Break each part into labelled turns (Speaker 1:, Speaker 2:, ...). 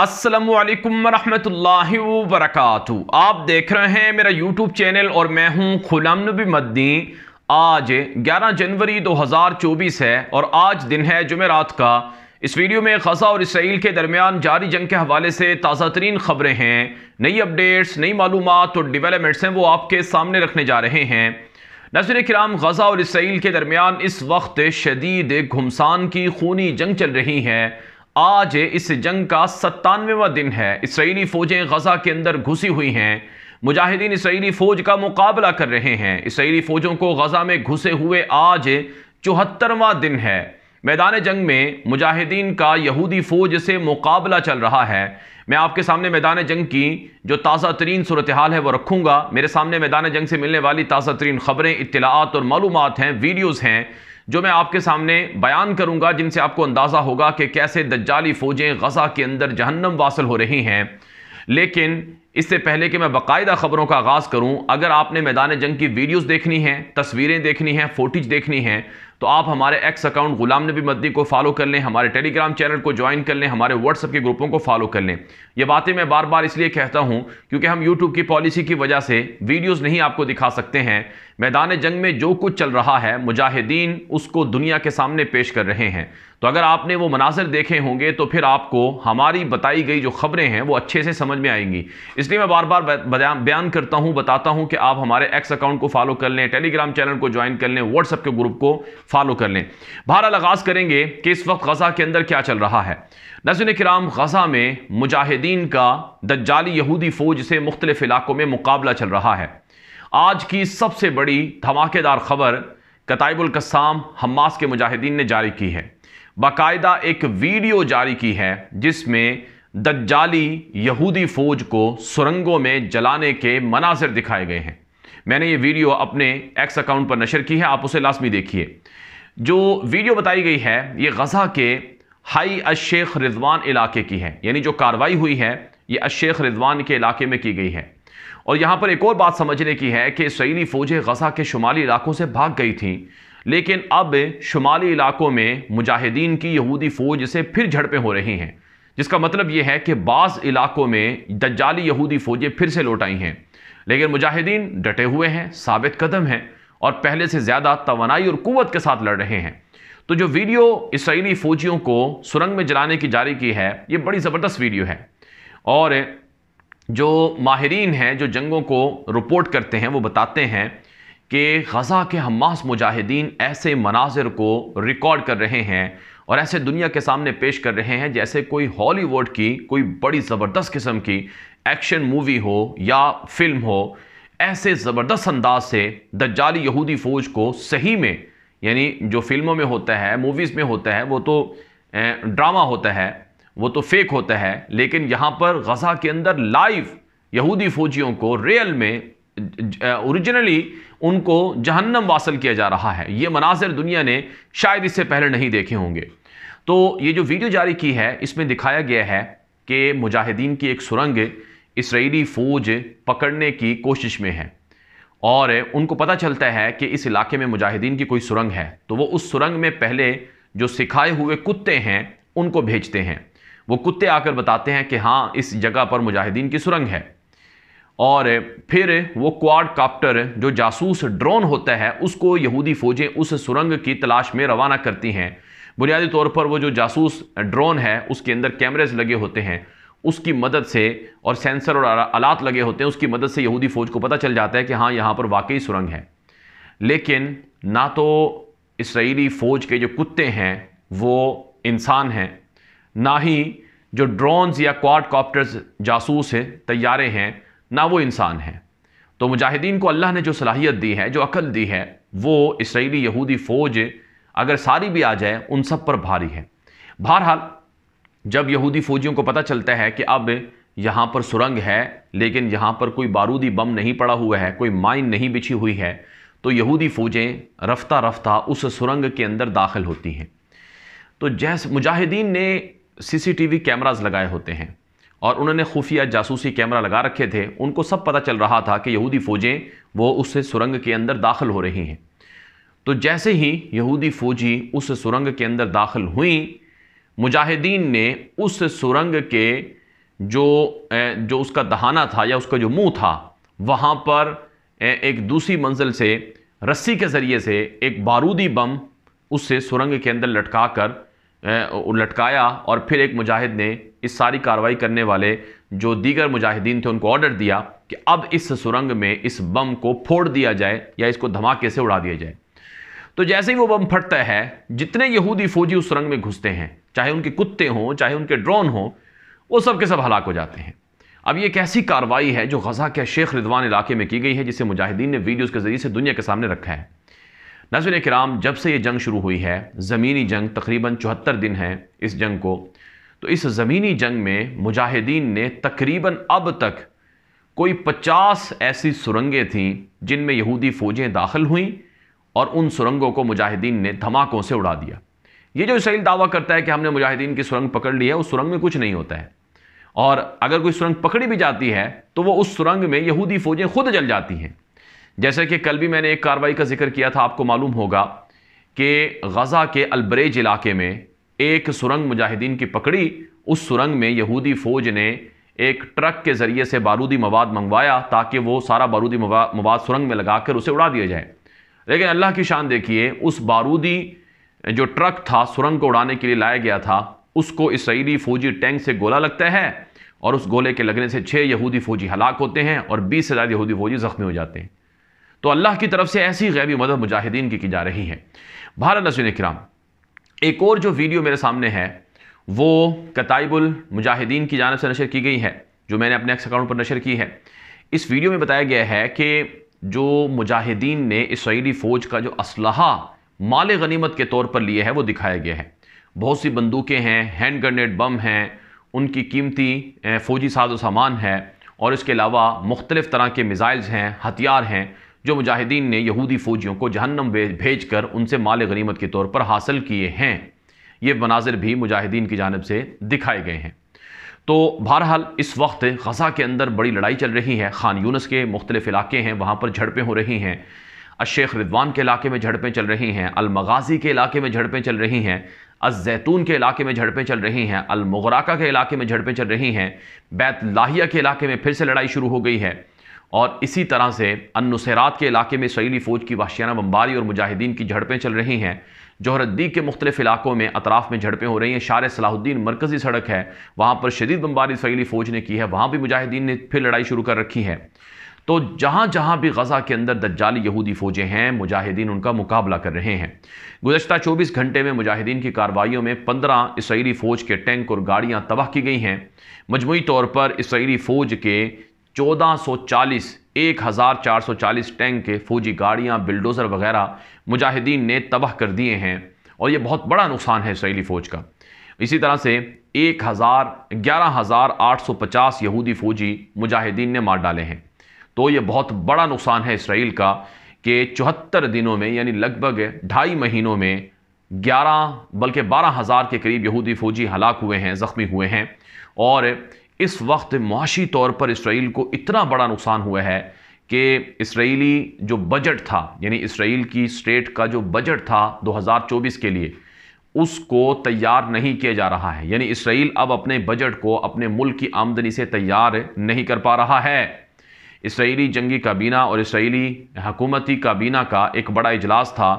Speaker 1: असलम वरहमतुल्लाहि वबरकातु आप देख रहे हैं मेरा यूट्यूब चैनल और मैं हूं खुलम मद्दी आज 11 जनवरी 2024 है और आज दिन है जुमेरात का इस वीडियो में गजा और इसराइल के दरमियान जारी जंग के हवाले से ताज़ा तरीन खबरें हैं नई अपडेट्स नई मालूम और डिवेलपमेंट्स हैं वो आपके सामने रखने जा रहे हैं नजर कराम गजा और इसराइल के दरमियान इस वक्त शदीद घुमसान की खूनी जंग चल रही है आज इस जंग का सत्तानवेवा दिन है इसराइली फ़ौजें गज़ा के अंदर घुसी हुई हैं मुजाहिदीन इसराइली फ़ौज का मुकाबला कर रहे हैं इसराइली फ़ौजों को गज़ा में घुसे हुए आज चौहत्तरवा दिन है मैदान जंग में मुजाहिदीन का यहूदी फ़ौज से मुकाबला चल रहा है मैं आपके सामने मैदान जंग की जो ताज़ा तरीन सूरत हाल है वो रखूँगा मेरे सामने मैदान जंग से मिलने वाली ताज़ा तरीन ख़बरें इतलात और मालूम हैं वीडियोज़ हैं जो मैं आपके सामने बयान करूंगा जिनसे आपको अंदाज़ा होगा कि कैसे दज्जाली फ़ौजें गज़ा के अंदर जहन्नम वासिल हो रही हैं लेकिन इससे पहले कि मैं बाकायदा खबरों का आगाज़ करूं अगर आपने मैदान जंग की वीडियोस देखनी हैं तस्वीरें देखनी हैं फोटेज देखनी हैं तो आप हमारे एक्स अकाउंट गुलाम नबी मदनी को फॉलो कर लें हमारे टेलीग्राम चैनल को ज्वाइन कर लें हमारे व्हाट्सअप के ग्रुपों को फॉलो कर लें ये बातें मैं बार बार इसलिए कहता हूँ क्योंकि हम यूट्यूब की पॉलिसी की वजह से वीडियोज़ नहीं आपको दिखा सकते हैं मैदान जंग में जो कुछ चल रहा है मुजाहिदीन उसको दुनिया के सामने पेश कर रहे हैं तो अगर आपने वो मनाजर देखे होंगे तो फिर आपको हमारी बताई गई जो खबरें हैं वो अच्छे से समझ में आएंगी इसलिए मैं बार बार बयान करता हूं बताता हूं कि आप हमारे एक्स अकाउंट को फॉलो कर लें टेलीग्राम चैनल को ज्वाइन कर लें व्हाट्सएप के ग्रुप को फॉलो कर लें बहरहाल आगाज़ करेंगे कि इस वक्त गजा के अंदर क्या चल रहा है नजर कराम गजा में मुजाहिदीन का दज्जाली यहूदी फौज से मुख्तलिफ इलाकों में मुकाबला चल रहा है आज की सबसे बड़ी धमाकेदार खबर कताइबुल कसाम हमास के मुजाहिदीन ने जारी की है बाकायदा एक वीडियो जारी की है जिसमें दज्जाली यहूदी फौज को सुरंगों में जलाने के मनाजिर दिखाए गए हैं मैंने ये वीडियो अपने एक्स अकाउंट पर नशर की है आप उसे लाजमी देखिए जो वीडियो बताई गई है ये गज़ा के हाई अशेख रिजवान इलाके की है यानी जो कार्रवाई हुई है ये अशेख रिजवान के इलाके में की गई है और यहाँ पर एक और बात समझने की है कि सैनी फ़ौजें गज़ा के शुमाली इलाकों से भाग गई थी लेकिन अब शुमाली इलाकों में मुजाहिदीन की यहूदी फ़ौज से फिर झड़पें हो रही हैं जिसका मतलब यह है कि बाज़ इलाकों में दज्जाली यहूदी फ़ौजें फिर से लौट आई हैं लेकिन मुजाहिदीन डटे हुए हैं साबित कदम हैं और पहले से ज़्यादा तोानाई और क़वत के साथ लड़ रहे हैं तो जो वीडियो इसराइली फ़ौजियों को सुरंग में जलाने की जारी की है ये बड़ी ज़बरदस्त वीडियो है और जो माहरीन हैं जो जंगों को रिपोर्ट करते हैं वो बताते हैं कि गज़ा के हमास मुजाहिदीन ऐसे मनाजिर को रिकॉर्ड कर रहे हैं और ऐसे दुनिया के सामने पेश कर रहे हैं जैसे कोई हॉलीवुड की कोई बड़ी ज़बरदस्त किस्म की एक्शन मूवी हो या फिल्म हो ऐसे ज़बरदस्त अंदाज से जाली यहूदी फ़ौज को सही में यानी जो फिल्मों में होता है मूवीज़ में होता है वो तो ड्रामा होता है वो तो फेक होता है लेकिन यहाँ पर गज़ा के अंदर लाइव यहूदी फ़ौजियों को रियल में ओरिजिनली उनको जहन्नम वासल किया जा रहा है ये मनाजिर दुनिया ने शायद इससे पहले नहीं देखे होंगे तो ये जो वीडियो जारी की है इसमें दिखाया गया है कि मुजाहिदीन की एक सुरंग इसराइली फ़ौज पकड़ने की कोशिश में है और उनको पता चलता है कि इस इलाके में मुजाहिदीन की कोई सुरंग है तो वो उस सुरंग में पहले जो सिखाए हुए कुत्ते हैं उनको भेजते हैं वो कुत्ते आकर बताते हैं कि हाँ इस जगह पर मुजाहिदीन की सुरंग है और फिर वो क्वाड काप्टर जो जासूस ड्रोन होता है उसको यहूदी फ़ौजें उस सुरंग की तलाश में रवाना करती हैं बुनियादी तौर पर वो जो जासूस ड्रोन है उसके अंदर कैमरेज लगे होते हैं उसकी मदद से और सेंसर और आलात लगे होते हैं उसकी मदद से यहूदी फ़ौज को पता चल जाता है कि हाँ यहाँ पर वाकई सुरंग है लेकिन ना तो इसराइली फ़ौज के जो कुत्ते हैं वो इंसान हैं ना ही जो ड्रोन्स या क्वाड कॉप्टर्स जासूस हैं तैयारे हैं ना वो इंसान है तो मुजाहिदीन को अल्लाह ने जो सलाहियत दी है जो अकल दी है वो इसराइली यहूदी फ़ौज अगर सारी भी आ जाए उन सब पर भारी है बहरहाल जब यहूदी फ़ौजियों को पता चलता है कि अब यहाँ पर सुरंग है लेकिन यहाँ पर कोई बारूदी बम नहीं पड़ा हुआ है कोई माइन नहीं बिछी हुई है तो यहूदी फ़ौजें रफ्ता रफ्ता उस सुरंग के अंदर दाखिल होती हैं तो जैस मुजाहिदीन ने सीसीटीवी कैमरास लगाए होते हैं और उन्होंने खुफिया जासूसी कैमरा लगा रखे थे उनको सब पता चल रहा था कि यहूदी फ़ौजें वो उस सुरंग के अंदर दाखिल हो रही हैं तो जैसे ही यहूदी फ़ौजी उस सुरंग के अंदर दाखिल हुई मुजाहिदीन ने उस सुरंग के जो जो उसका दहाना था या उसका जो मुंह था वहाँ पर एक दूसरी मंजिल से रस्सी के ज़रिए से एक बारूदी बम उससे सुरंग के अंदर लटका कर लटकाया और फिर एक मुजाहिद ने इस सारी कार्रवाई करने वाले जो दीगर मुजाहिदीन थे उनको ऑर्डर दिया कि अब इस सुरंग में इस बम को फोड़ दिया जाए या इसको धमाके से उड़ा दिया जाए तो जैसे ही वो बम फटता है जितने यहूदी फौजी उस सुरंग में घुसते हैं चाहे उनके कुत्ते हों चाहे उनके ड्रोन हों वो सब के सब हलाक हो जाते हैं अब ये एक ऐसी कार्रवाई है जो गजा के शेख रिदवान इलाके में की गई है जिसे मुजाहिदीन ने वीडियोज़ के जरिए से दुनिया के सामने रखा है नाजिन कराम जब से ये जंग शुरू हुई है ज़मीनी जंग तकरीबन चौहत्तर दिन है इस जंग को तो इस ज़मीनी जंग में मुजाहिदीन ने तकरीबन अब तक कोई पचास ऐसी सुरंगें थीं जिनमें यहूदी फ़ौजें दाखिल हुईं और उन सुरंगों को मुजाहिदीन ने धमाकों से उड़ा दिया ये जो इसराइल दावा करता है कि हमने मुजाहिदीन की सुरंग पकड़ ली है उस सुरंग में कुछ नहीं होता है और अगर कोई सुरंग पकड़ी भी जाती है तो वो उस सुरंग में यहूदी फ़ौजें खुद जल जाती हैं जैसे कि कल भी मैंने एक कार्रवाई का जिक्र किया था आपको मालूम होगा कि गज़ा के अलब्रेज इलाके में एक सुरंग मुजाहिदीन की पकड़ी उस सुरंग में यहूदी फ़ौज ने एक ट्रक के ज़रिए से बारूदी मवाद मंगवाया ताकि वो सारा बारूदी मवाद सुरंग में लगाकर उसे उड़ा दिया जाए लेकिन अल्लाह की शान देखिए उस बारूदी जो ट्रक था सुरंग को उड़ाने के लिए लाया गया था उसको इसराइली फौजी टैंक से गोला लगता है और उस गोले के लगने से छः यहूदी फौजी हलाक होते हैं और बीस से ज़्यादा यहूदी फौजी ज़ख्मी हो जाते हैं तो अल्लाह की तरफ से ऐसी गैबी मदद मुजाहिदीन की की जा रही है भारत नसिन कराम एक और जो वीडियो मेरे सामने है वो कताइबुल मुजाहिदीन की जानब से नशर की गई है जो मैंने अपने एक्स अकाउंट पर नशर की है इस वीडियो में बताया गया है कि जो मुजाहिदीन ने इसराइली फ़ौज का जो असलहा माल गनीमत के तौर पर लिए है वो दिखाया गया है बहुत सी बंदूकें हैं हैंड ग्रनेड बम हैं उनकी कीमती फ़ौजी साजो सामान है और इसके अलावा मुख्तलिफ़ तरह के मिज़ाइल्स हैं हथियार हैं जो मुजाहिदीन ने यहूदी फ़ौजियों को जहन्नम भेज कर उनसे माल गनीमत के तौर पर हासिल किए हैं ये मनाजिर भी मुजाहिदीन की जानब से दिखाए गए हैं तो बहरहाल इस वक्त गज़ा के अंदर बड़ी लड़ाई चल रही है खान यूनस के मुख्तलिफ इलाके हैं वहाँ पर झड़पें हो रही हैं अशेख रिदवान के इलाके में झड़पें चल रही हैं अलमगाजी के इलाके में झड़पें चल रही हैं अजैतून के इलाके में झड़पें चल रही हैं अलमगराका के इलाके में झड़पें चल रही हैं बैत लाहिया के इलाके में फिर से लड़ाई शुरू हो गई है और इसी तरह से अनुसरात के इलाके में सईली फ़ौज की वाशियाना बम्बारी और मुजाहिदीन की झड़पें चल रही हैं जौहरद्दी के मुख्तलिफ इलाकों में अतराफ़ में झड़पें हो रही हैं शार सलाहुद्दीन मरकज़ी सड़क है वहाँ पर शदीद बम्बारी इसराइली फ़ौज ने की है वहाँ भी मुजाहिदीन ने फिर लड़ाई शुरू कर रखी है तो जहाँ जहाँ भी गज़ा के अंदर दज्जाली यहूदी फ़ौजें हैं मुजाहिदीन उनका मुकाबला कर रहे हैं गुजशत चौबीस घंटे में मुजाहिदीन की कार्रवाइयों में पंद्रह इसराइली फ़ौज के टैंक और गाड़ियाँ तबाह की गई हैं मजमू तौर पर इसराइली फ़ौज के 1440 सौ टैंक के फौजी गाड़ियाँ बिल्डोज़र वगैरह मुजाहिदीन ने तबाह कर दिए हैं और ये बहुत बड़ा नुकसान है इसराइली फ़ौज का इसी तरह से एक हज़ार ग्यारह हज़ार आठ सौ पचास यहूदी फ़ौजी मुजाहिदीन ने मार डाले हैं तो ये बहुत बड़ा नुकसान है इसराइल का कि चौहत्तर दिनों में यानी लगभग ढाई महीनों में ग्यारह बल्कि बारह हज़ार के करीब यहूदी फ़ौजी हलाक हुए हैं ज़ख्मी हुए हैं और इस वक्त मुआशी तौर पर इसराइल को इतना बड़ा नुकसान हुआ है कि इसराइली जो बजट था यानी इसराइल की स्टेट का जो बजट था 2024 के लिए उसको तैयार नहीं किया जा रहा है यानी इसराइल अब अपने बजट को अपने मुल्क की आमदनी से तैयार नहीं कर पा रहा है इसराइली जंगी काबीना और इसराइली हकूमती काबीना का एक बड़ा इजलास था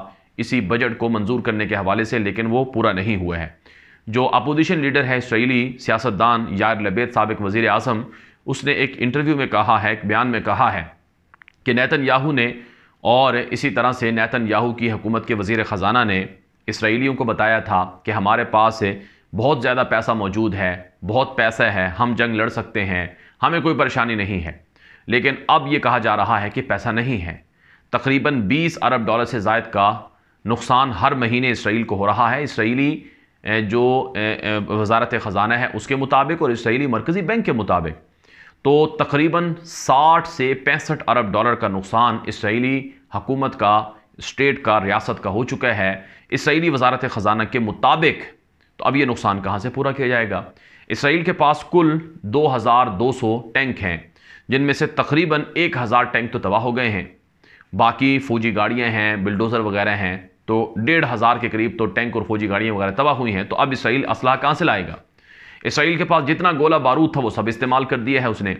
Speaker 1: इसी बजट को मंजूर करने के हवाले से लेकिन वो पूरा नहीं हुआ है जो अपोजिशन लीडर है इसराइली सियासतदान यार लबेद सबक वज़ी अजम उसने एक इंटरव्यू में कहा है एक बयान में कहा है कि नैतन याहू ने और इसी तरह से नैतन याहू की हुकूमत के वज़ी ख़जाना ने इसराइलियों को बताया था कि हमारे पास बहुत ज़्यादा पैसा मौजूद है बहुत पैसा है हम जंग लड़ सकते हैं हमें कोई परेशानी नहीं है लेकिन अब ये कहा जा रहा है कि पैसा नहीं है तकरीबन 20 अरब डॉलर से जायद का नुकसान हर महीने इसराइल को हो रहा है इसराइली जो वजारत ख़जाना है उसके मुताबिक और इसराइली मरकज़ी बैंक के मुताबिक तो तकरीबन 60 से पैंसठ अरब डॉलर का नुकसान इसराइली हकूमत का स्टेट का रियासत का हो चुका है इसराइली वजारत ख़जाना के मुताबिक तो अब ये नुकसान कहाँ से पूरा किया जाएगा इसराइल के पास कुल 2,200 टैंक हैं जिनमें से तकरीबन 1,000 टैंक तो तबाह हो गए हैं बाकी फौजी गाड़ियाँ हैं बिल्डोज़र वगैरह हैं तो डेढ़ हज़ार के करीब तो टैंक और फौजी गाड़ियाँ वगैरह तबाह हुई हैं तो अब इसराइल असलाह कहाँ से लाएगा इसराइल के पास जितना गोला बारूद था वो सब इस्तेमाल कर दिया है उसने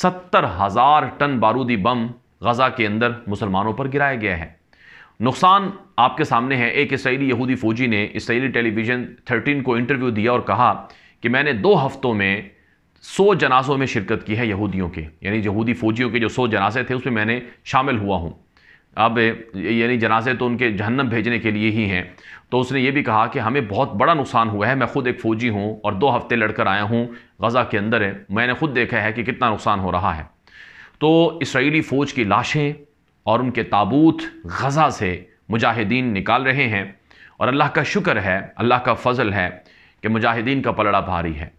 Speaker 1: सत्तर हज़ार टन बारूदी बम गज़ा के अंदर मुसलमानों पर गिराया गया है नुकसान आपके सामने है एक इसराइली यहूदी फ़ौजी ने इसराइली टेलीविज़न थर्टीन को इंटरव्यू दिया और कहा कि मैंने दो हफ्तों में सौ जनाजों में शिरकत की है यहूदियों के यानी यहूदी फ़ौजियों के जो सौ जनाजे थे उसमें मैंने शामिल हुआ हूँ अब यानी जनाजे तो उनके जहन्नम भेजने के लिए ही हैं तो उसने ये भी कहा कि हमें बहुत बड़ा नुकसान हुआ है मैं ख़ुद एक फ़ौजी हूँ और दो हफ्ते लड़कर आया हूँ गज़ा के अंदर है मैंने ख़ुद देखा है कि कितना नुकसान हो रहा है तो इसराइली फ़ौज की लाशें और उनके ताबूत गज़ा से मुजाहिदीन निकाल रहे हैं और अल्लाह का शुक्र है अल्लाह का फजल है कि मुजाहिदीन का पलड़ा भारी है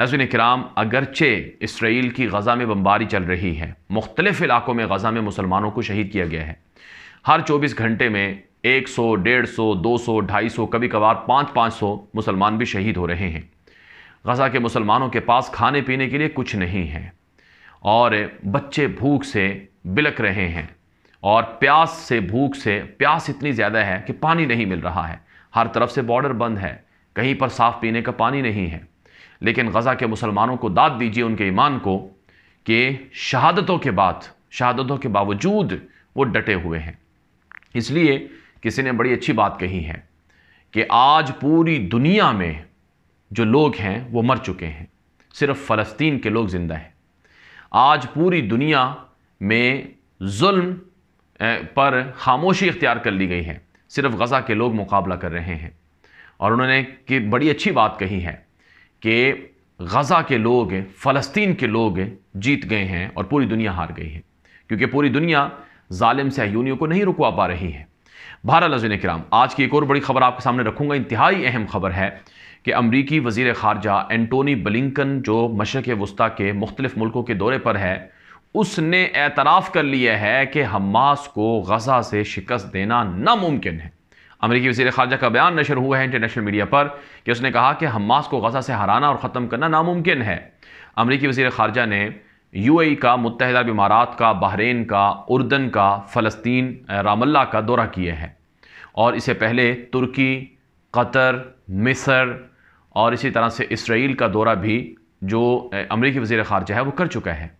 Speaker 1: नजर कराम अगरचे इसराइल की गज़ा में बम्बारी चल रही है मुख्तलिफ़ इलाकों में गज़ा में मुसलमानों को शहीद किया गया है हर चौबीस घंटे में एक सौ डेढ़ सौ दो सौ ढाई सौ कभी कभार पाँच पाँच सौ मुसलमान भी शहीद हो रहे हैं गज़ा के मुसलमानों के पास खाने पीने के लिए कुछ नहीं है और बच्चे भूख से बिलक रहे हैं और प्यास से भूख से प्यास इतनी ज़्यादा है कि पानी नहीं मिल रहा है हर तरफ से बॉर्डर बंद है कहीं पर साफ़ पीने का पानी नहीं है लेकिन गज़ा के मुसलमानों को दाद दीजिए उनके ईमान को कि शहादतों के बाद शहादतों के बावजूद वो डटे हुए हैं इसलिए किसी ने बड़ी अच्छी बात कही है कि आज पूरी दुनिया में जो लोग हैं वो मर चुके हैं सिर्फ फ़लस्तीन के लोग ज़िंदा हैं आज पूरी दुनिया में जुल्म पर खामोशी इख्तियार कर ली गई है सिर्फ गज़ा के लोग मुकाबला कर रहे हैं और उन्होंने कि बड़ी अच्छी बात कही है कि गज़ा के लोग हैं फ़लस्तीन के लोग हैं जीत गए हैं और पूरी दुनिया हार गई है क्योंकि पूरी दुनिया ालिम सहयूनियों को नहीं रुकवा पा रही है भारत लजन कराम आज की एक और बड़ी खबर आपके सामने रखूँगा इंतहाई अहम खबर है कि अमरीकी वजीर खारजा एंटोनी बलिंकन जो मशरक़ वस्ती के मुख्तलिफ मुल्कों के दौरे पर है उसने एतराफ़ कर लिया है कि हमास को गज़ा से शिकस्त देना नामुमकिन है अमरीकी वजी खारजा का बयान नशर हुआ है इंटरनेशनल मीडिया पर कि उसने कहा कि हमास को गजा से हराना और ख़त्म करना नामुमकिन है अमरीकी वजी खारजा ने यू ए का मुतहदा इमारात का बहरीन का उर्दन का फ़लस्तीन रामल्ला का दौरा किए हैं और इससे पहले तुर्की कतर मिसर और इसी तरह से इसराइल का दौरा भी जो अमरीकी वजीर खारजा है वो कर चुका है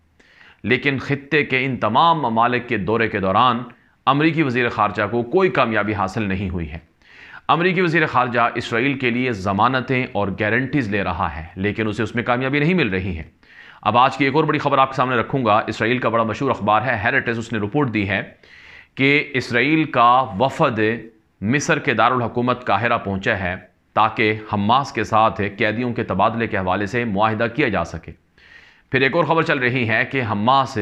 Speaker 1: लेकिन ख़त्े के इन तमाम ममालिक के दौरे के दौरान अमरीकी वजीर ख़ारजा को कोई कामयाबी हासिल नहीं हुई है अमरीकी वजीर ख़ारजा इसराइल के लिए ज़मानतें और गारंटीज़ ले रहा है लेकिन उसे उसमें कामयाबी नहीं मिल रही है अब आज की एक और बड़ी खबर आपके सामने रखूंगा इसराइल का बड़ा मशहूर अखबार है हेरिटेज उसने रिपोर्ट दी है कि इसराइल का वफद मिस्र के दारकूमत काहिरा पहुंचा है ताकि हमास के साथ कैदियों के तबादले के हवाले से माहिदा किया जा सके फिर एक और ख़बर चल रही है कि हमास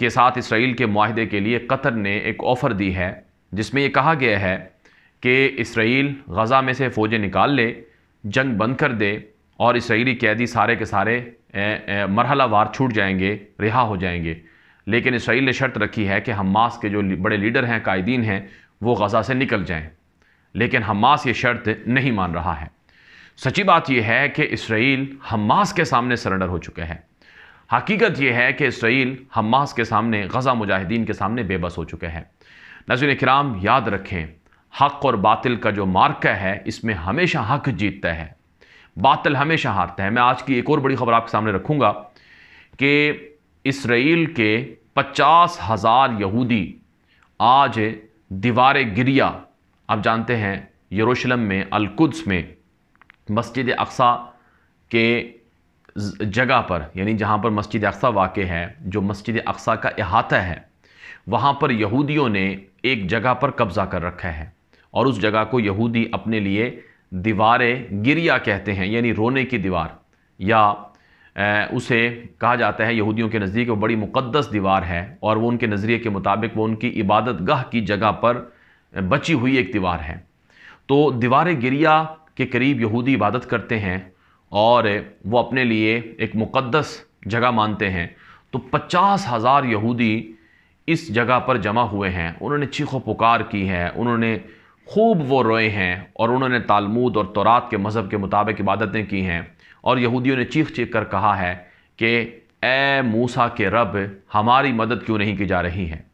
Speaker 1: के साथ इसराइल के माहदे के लिए कतर ने एक ऑफ़र दी है जिसमें यह कहा गया है कि इसराइल गज़ा में से फ़ौजें निकाल ले जंग बंद कर दे और इसराइली कैदी सारे के सारे मरहला वार छूट जाएंगे रिहा हो जाएंगे लेकिन इसराइल ने शर्त रखी है कि हमास के जो बड़े लीडर हैं कायदीन हैं वो गज़ा से निकल जाएं लेकिन हमास ये शर्त नहीं मान रहा है सच्ची बात यह है कि इसराइल हमास के सामने सरेंडर हो चुके हैं हकीकत यह है कि इसराइल हमास के सामने गज़ा मुजाहिदीन के सामने बेबस हो चुके हैं नजर कराम याद रखें हक और बातिल का जो मार्का है इसमें हमेशा हक जीतता है बातिल हमेशा हारता है मैं आज की एक और बड़ी खबर आपके सामने रखूँगा कि इसराइल के पचास हज़ार यहूदी आज दीवार गिरिया आप जानते हैं यरूशलेम में अलकुद्स में मस्जिद अक्सा के जगह पर यानी जहाँ पर मस्जिद अक्सा वाक़ है जो मस्जिद अक्सा का अहाता है वहाँ पर यहूदियों ने एक जगह पर कब्ज़ा कर रखा है और उस जगह को यहूदी अपने लिए दीवार गिरिया कहते हैं यानी रोने की दीवार या उसे कहा जाता है यहूदियों के नज़दीक वो बड़ी मुक़दस दीवार है और वो उनके नज़रिए के मुताबिक वो उनकी इबादत गाह की जगह पर बची हुई एक दीवार है तो दीवार गिरिया के करीब यहूदी इबादत करते हैं और वो अपने लिए एक मुक़दस जगह मानते हैं तो पचास हज़ार यहूदी इस जगह पर जमा हुए हैं उन्होंने चीखो पुकार की है उन्होंने खूब वो रोए हैं और उन्होंने तालमूद और तौरात के मज़हब के मुताबिक इबादतें की हैं और यहूदियों ने चीख चीख कर कहा है कि ए मूसा के रब हमारी मदद क्यों नहीं की जा रही है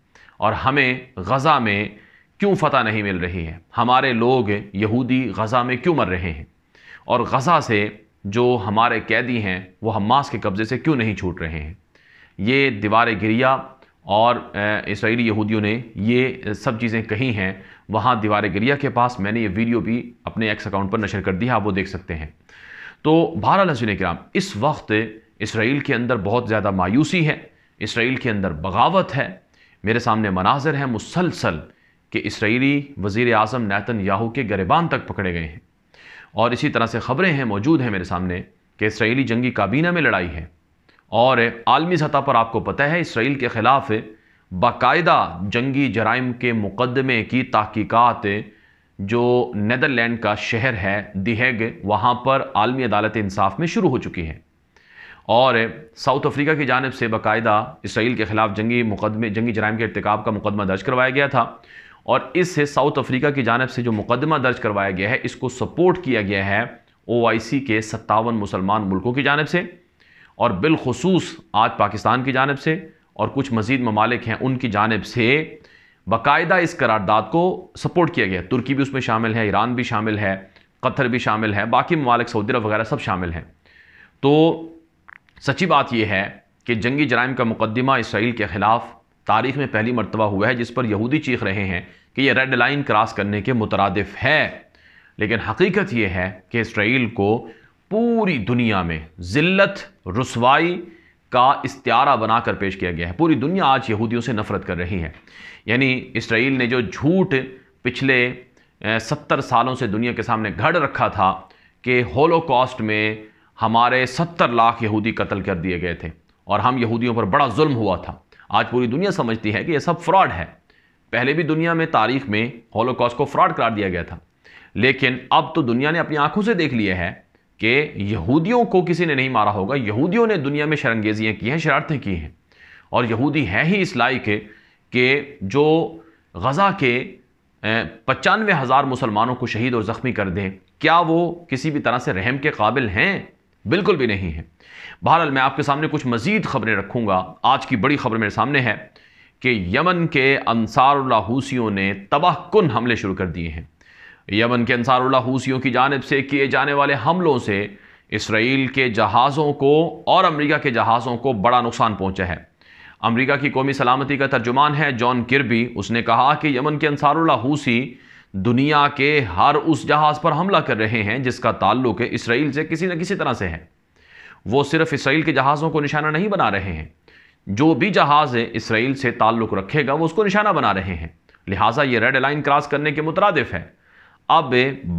Speaker 1: और हमें गज़ा में क्यों फतह नहीं मिल रही है हमारे लोग यहूदी गज़ा में क्यों मर रहे हैं और गज़ा से जो हमारे कैदी हैं वो हमास के कब्ज़े से क्यों नहीं छूट रहे हैं ये दीवार गिरिया और इसराइली यहूदियों ने ये सब चीज़ें कही हैं वहाँ दीवार गिरिया के पास मैंने ये वीडियो भी अपने एक्स अकाउंट पर नशर कर दिया है आप वो देख सकते हैं तो बहर हसीन कराम इस वक्त इसराइल के अंदर बहुत ज़्यादा मायूसी है इसराइल के अंदर बगावत है मेरे सामने मनाजर हैं मुसलसल कि इसराइली वज़ी अजम नैतन याहू के गरेबान तक पकड़े गए हैं और इसी तरह से ख़बरें हैं मौजूद हैं मेरे सामने कि इसराइली जंगी काबीना में लड़ाई है और आलमी सतह पर आपको पता है इसराइल के ख़िलाफ़ बाकायदा जंगी जराइम के मुकदमे की तहकीक़ात जो नदरलैंड का शहर है दिहेग वहाँ पर आलमी अदालत इंसाफ में शुरू हो चुकी है और साउथ अफ्रीका की जानब से बाकायदा इसराइल के ख़िलाफ़ जंगी मुकदमे जंगी जराइम के इरतकब का मुकदमा दर्ज करवाया गया था और इससे साउथ अफ्रीका की जानब से जो मुकदमा दर्ज करवाया गया है इसको सपोर्ट किया गया है ओ के सत्तावन मुसलमान मुल्कों की जानब से और बिलखसूस आज पाकिस्तान की जानब से और कुछ मजीद ममालिक हैं उनकी जानब से बाकायदा इस करारदाद को सपोर्ट किया गया तुर्की भी उसमें शामिल है ईरान भी शामिल है कतर भी शामिल है बाकी ममालिक सऊदी अरब वगैरह सब शामिल हैं तो सच्ची बात यह है कि जंगी जराइम का मुकदमा इसराइल के ख़िलाफ़ तारीख में पहली मरतबा हुआ है जिस पर यहूदी चीख रहे हैं कि यह रेड लाइन क्रॉस करने के मुतरद है लेकिन हकीकत यह है कि इसराइल को पूरी दुनिया में जिल्लत रसवाई का इस्तारा बनाकर पेश किया गया है पूरी दुनिया आज यहूदियों से नफरत कर रही है यानी इसराइल ने जो झूठ पिछले सत्तर सालों से दुनिया के सामने घड़ रखा था कि होलोकॉस्ट में हमारे सत्तर लाख यहूदी कत्ल कर दिए गए थे और हम यहूदियों पर बड़ा जुल्म हुआ था आज पूरी दुनिया समझती है कि यह सब फ्रॉड है पहले भी दुनिया में तारीख में होलोकॉस को फ्रॉड करार दिया गया था लेकिन अब तो दुनिया ने अपनी आंखों से देख लिया है कि यहूदियों को किसी ने नहीं मारा होगा यहूदियों ने दुनिया में शरंगेजियाँ की हैं शरारतें की हैं और यहूदी है ही इस लायक के जो गज़ा के पचानवे हज़ार मुसलमानों को शहीद और ज़ख्मी कर दें क्या वो किसी भी तरह से रहम के काबिल हैं बिल्कुल भी नहीं है बहरहाल मैं आपके सामने कुछ मजीद खबरें रखूंगा आज की बड़ी खबर मेरे सामने है कि यमन के अंसारूसियों ने तबाह कन हमले शुरू कर दिए हैं यमन के अंसारूसियों की जानब से किए जाने वाले हमलों से इसराइल के जहाज़ों को और अमरीका के जहाज़ों को बड़ा नुकसान पहुँचा है अमरीका की कौमी सलामती का तर्जुमान है जॉन किरबी उसने कहा कि यमन के अंसारूसी दुनिया के हर उस जहाज़ पर हमला कर रहे हैं जिसका ताल्लुक इसराइल से किसी न किसी तरह से है वो सिर्फ इसराइल के जहाज़ों को निशाना नहीं बना रहे हैं जो भी जहाज़ इसराइल से ताल्लुक़ रखेगा वो उसको निशाना बना रहे हैं लिहाजा ये रेड लाइन क्रॉस करने के मुतरद है अब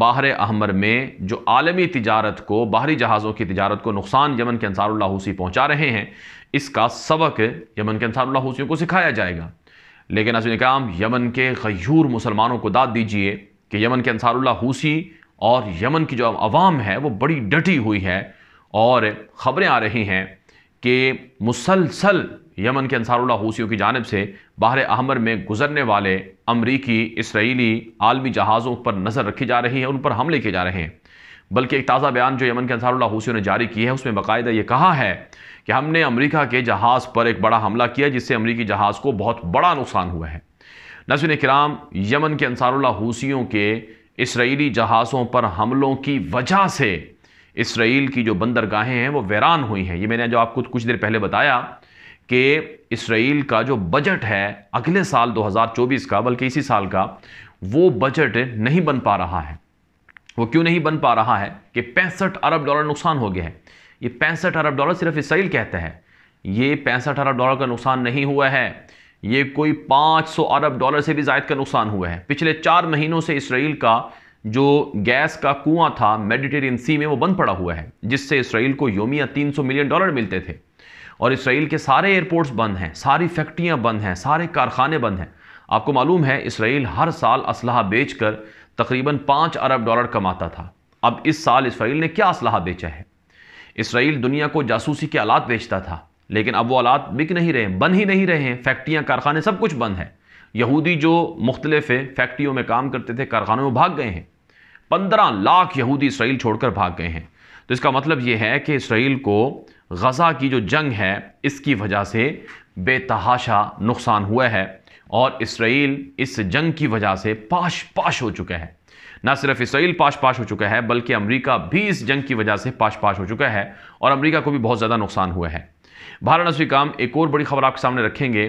Speaker 1: बाहर अहमर में जो आलमी तजारत को बाहरी जहाज़ों की तजारत को नुकसान यमन के अनसारूसी पहुंचा पहुँचा रहे हैं इसका सबक यमन के अंसारुल्ला को सिखाया जाएगा लेकिन नजर निकाम यमन के खयूर मुसलमानों को दाद दीजिए कि यमन के अंसारुल्ला हूसी और यमन की जो अवाम है वो बड़ी डटी हुई है और ख़बरें आ रही हैं कि मुसलसल यमन के अंसारुल्ला हूसियों की जानब से बाहर अहमर में गुजरने वाले अमरीकी इसराइली आलमी जहाज़ों पर नज़र रखी जा रही है उन पर हमले किए जा रहे हैं बल्कि एक ताज़ा बयान जो यमन के अंसारुल्ला हूसी ने जारी की है उसमें बाकायदा ये कहा है कि हमने अमरीका के जहाज़ पर एक बड़ा हमला किया जिससे अमरीकी जहाज़ को बहुत बड़ा नुकसान हुआ है नसिन कराम यमन के अंसारुल्ला हूसियों के इसराइली जहाज़ों पर हमलों की वजह से इसराइल की जो बंदरगाहें हैं वो वैरान हुई हैं ये मैंने जो आपको कुछ देर पहले बताया कि इसराइल का जो बजट है अगले साल 2024 का बल्कि इसी साल का वो बजट नहीं बन पा रहा है वो क्यों नहीं बन पा रहा है कि पैंसठ अरब डॉलर नुकसान हो गया है ये पैंसठ अरब डॉलर सिर्फ इसराइल कहता है ये पैंसठ अरब डॉलर का नुकसान नहीं हुआ है ये कोई 500 अरब डॉलर से भी जायद का नुकसान हुआ है पिछले चार महीनों से इसराइल का जो गैस का कुआं था मेडिटेरियन सी में वो बंद पड़ा हुआ है जिससे इसराइल को योमिया 300 मिलियन डॉलर मिलते थे और इसराइल के सारे एयरपोर्ट्स बंद हैं सारी फैक्ट्रियाँ बंद हैं सारे कारखाने बंद हैं आपको मालूम है इसराइल हर साल असलाह बेच तकरीबन पाँच अरब डॉलर कमाता था अब इस साल इसराइल ने क्या असलाह बेचा है इसराइल दुनिया को जासूसी के आलात बेचता था लेकिन अब वो आलात बिक नहीं रहे बन ही नहीं रहे हैं फैक्ट्रियाँ कारखाने सब कुछ बंद है यहूदी जो मुख्तलिफ फैक्ट्रियों में काम करते थे कारखानों में भाग गए हैं पंद्रह लाख यहूदी इसराइल छोड़कर भाग गए हैं तो इसका मतलब ये है कि इसराइल को गज़ा की जो जंग है इसकी वजह से बेतहाशा नुकसान हुआ है और इसराइल इस जंग की वजह से पाश पाश हो चुका है ना सिर्फ इसराइल पाश पाश हो चुका है बल्कि अमेरिका भी इस जंग की वजह से पाश पाश हो चुका है और अमेरिका को भी बहुत ज़्यादा नुकसान हुआ है भारत नसवी काम एक और बड़ी खबर आपके सामने रखेंगे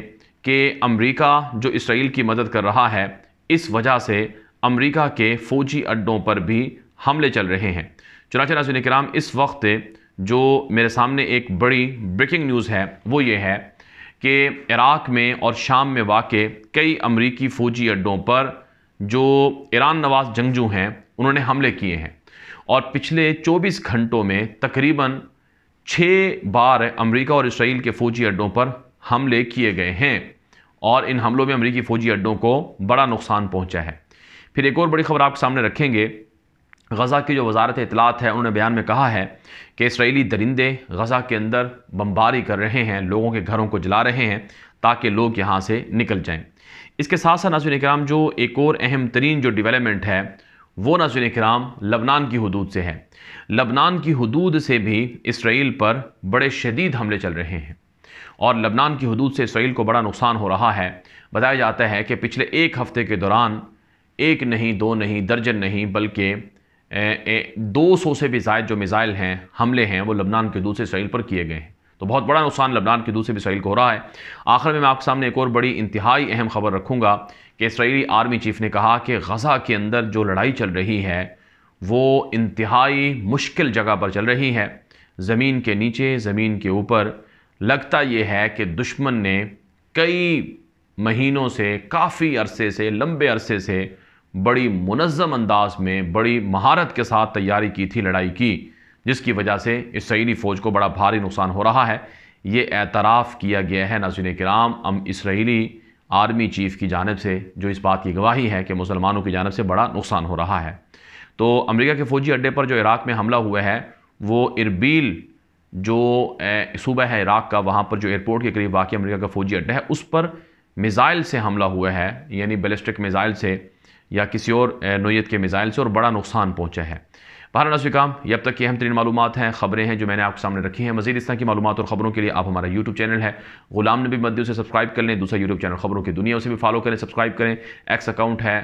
Speaker 1: कि अमरीका जो इसराइल की मदद कर रहा है इस वजह से अमरीका के फौजी अड्डों पर भी हमले चल रहे हैं चुनाच नाजुन कराम इस वक्त जो मेरे सामने एक बड़ी ब्रेकिंग न्यूज़ है वो ये है कि इराक़ में और शाम में वाक़ कई अमरीकी फ़ौजी अड्डों पर जो ईरान नवाज़ जंगजू हैं उन्होंने हमले किए हैं और पिछले 24 घंटों में तकरीबन छः बार अमेरिका और इसराइल के फ़ौजी अड्डों पर हमले किए गए हैं और इन हमलों में अमरीकी फ़ौजी अड्डों को बड़ा नुकसान पहुंचा है फिर एक और बड़ी खबर आपके सामने रखेंगे गज़ा की जो वजारत इतलात है उन्होंने बयान में कहा है कि इसराइली दरिंदे गज़ा के अंदर बमबारी कर रहे हैं लोगों के घरों को जला रहे हैं ताकि लोग यहाँ से निकल जाएँ इसके साथ साथ नाजुन कराम जो एक और अहम तरीन जो डिवेलपमेंट है वो नाजुन कराम लबनान की हदूद से है लबनान की हदूद से भी इसराइल पर बड़े शदीद हमले चल रहे हैं और लबनान की हदूद से इसराइल को बड़ा नुकसान हो रहा है बताया जाता है कि पिछले एक हफ़्ते के दौरान एक नहीं दो नहीं दर्जन नहीं बल्कि दो से भी जायद जो मिज़ाइल हैं हमले हैं वो लबनान के दूसरे साइल पर किए गए हैं तो बहुत बड़ा नुकसान लबनान के दूसरे इसराइल को हो रहा है आखिर में मैं आपके सामने एक और बड़ी इंतहाई अहम खबर रखूँगा कि इसराइली आर्मी चीफ ने कहा कि गज़ा के अंदर जो लड़ाई चल रही है वो इंतहाई मुश्किल जगह पर चल रही है ज़मीन के नीचे ज़मीन के ऊपर लगता यह है कि दुश्मन ने कई महीनों से काफ़ी अरसे से लंबे अरसे से बड़ी मुनज़म अंदाज में बड़ी महारत के साथ तैयारी की थी लड़ाई की जिसकी वजह से इसराइली फ़ौज को बड़ा भारी नुकसान हो रहा है ये एतराफ़ किया गया है नाजिन कराम अम इसराइली आर्मी चीफ़ की जानब से जो इस बात की गवाही है कि मुसलमानों की जानब से बड़ा नुकसान हो रहा है तो अमेरिका के फ़ौजी अड्डे पर जो इराक़ में हमला हुआ है वो इरबील जो सूबा है इराक़ का वहाँ पर जो एयरपोर्ट के करीब वाक़ अमेरिका का फ़ौजी अड्डा है उस पर मिज़ाइल से हमला हुआ है यानी बैलिस्टिक मिज़ाइल से या किसी और नोयत के मिज़ाइल से और बड़ा नुकसान पहुँचा है बहर नसवी ये अब तक की अहम तरीन मालूम हैं खबरें हैं जो मैंने आपके सामने रखी हैं मजीद इस तरह की मालूम और खबरों के लिए आप हमारा यूट्यूब चैनल है गुलाम नबी मद्दी से सब्सक्राइब कर लें दूसरा यूट्यूब चैनल खबरों की दुनिया उसे भी फॉलो करें सब्सक्राइब करें एक्स अकाउंट है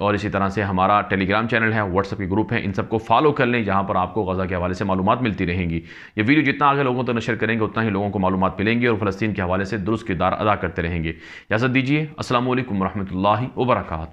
Speaker 1: और इसी तरह से हमारा टेलीग्राम चैनल है व्हाट्सअप के ग्रुप है इन सबको फॉलो कर लें जहाँ पर आपको गज़ा के हवाले से मालूम मिलती रहेंगी ये वीडियो जितना आगे लोगों तक नशर करेंगे उतना ही लोगों को मालूम मिलेंगी और फलस्तीन के हवाले से दुरुस्त किरदार अदा करते रहेंगे इजाज़त दीजिए असल वरहमल वर्का